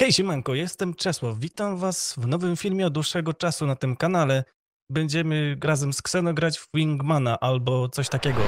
Hej siemanko, jestem Czesław, witam was w nowym filmie od dłuższego czasu na tym kanale. Będziemy razem z Kseno grać w Wingmana albo coś takiego.